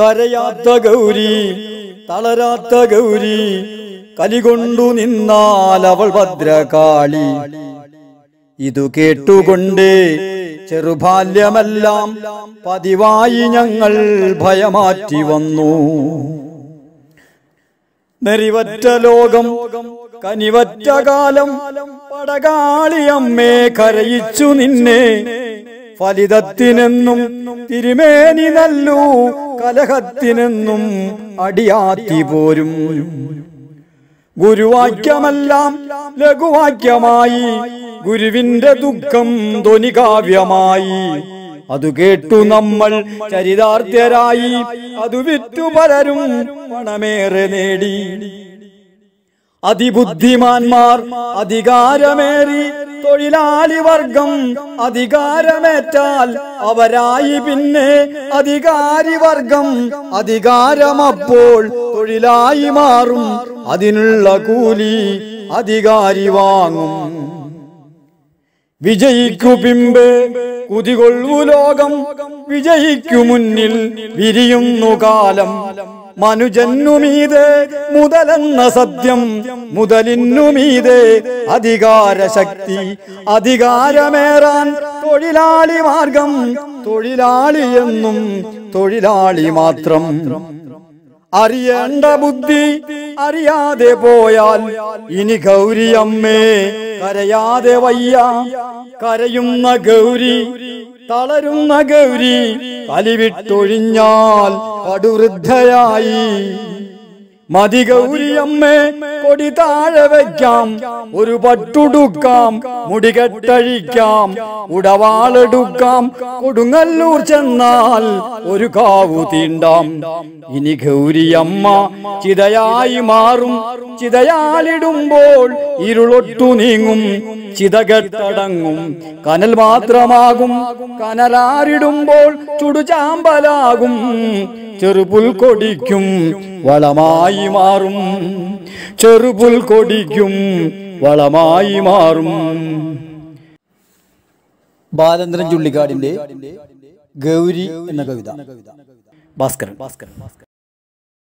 കരയാത്ത ഗൗരി തളരാത്ത ഗൗരി കലികൊണ്ടു നിന്നാൽ അവൾ ഭദ്രകാളി ഇതു കേട്ടുകൊണ്ട് ചെറുബാല്യമെല്ലാം പതിവായി ഞങ്ങൾ ഭയമാറ്റി വന്നു നെറിവറ്റ ലോകം കനിവറ്റ കാലം പടകാളിയമ്മേ കരയിച്ചു നിന്നെ ഫലിതത്തിനെന്നും തിരുമേനി നല്ലൂ കലഹത്തിനെന്നും അടിയാത്തി പോരും ഗുരുവാക്യമെല്ലാം ലഘുവാക്യമായി ഗുരുവിന്റെ ദുഃഖം ധ്വനികാവ്യമായി അതു കേട്ടു നമ്മൾ ചരിതാർത്ഥ്യരായി അതു വിറ്റു പലരും പണമേറെ നേടി അതിബുദ്ധിമാന്മാർ അധികാരമേറി തൊഴിലാളി വർഗം അധികാരമേറ്റാൽ അവരായി പിന്നെ അധികാരി വർഗം അധികാരമപ്പോൾ തൊഴിലായി മാറും അതിനുള്ള കൂലി അധികാരി വാങ്ങും വിജയിക്കു പിമ്പ് കുതികൊള്ളു ലോകം വിജയിക്കു മുന്നിൽ വിരിയുന്നു കാലം മനുജന്നുമീതേ മുതലെന്ന സത്യം മുതലിന്നുമീതേ അധികാരശക്തി അധികാരമേറാൻ തൊഴിലാളി മാർഗം തൊഴിലാളി എന്നും തൊഴിലാളി മാത്രം അറിയേണ്ട ബുദ്ധി അറിയാതെ പോയാൽ ഇനി ഗൗരിയമ്മേ കരയാതെ വയ്യ കരയുന്ന ഗൗരി തളരുന്ന ഗൗരി കലിവിട്ടൊഴിഞ്ഞാൽ കടുവൃദ്ധയായി മതി ഗൗരിയമ്മേ കൊടി താഴെ വയ്ക്കാം ഒരു പട്ടുടുക്കാം മുടികെട്ടഴിക്കാം ഉടവാളെടുക്കാം കൊടുങ്ങല്ലൂർ ചെന്നാൽ ഒരു കാവു തീണ്ടാം ഇനി ഗൗരിയമ്മ ചിതയായി മാറും ചിതയാലിടുമ്പോൾ ഇരുളൊട്ടു നീങ്ങും ചിതകെട്ടടങ്ങും കനൽ മാത്രമാകും കനലാരിടുമ്പോൾ ചുടുചാമ്പലാകും ചെറുപുൽ കൊടിക്കും വളമായി മാറും ചെറുപുൽ കൊടിക്കും വളമായി മാറും ബാലേന്ദ്രൻ ചുള്ളിക്കാടിന്റെ ഗൗരി എന്ന കവിത ഭാസ്കരൻ ഭാസ്കരൻ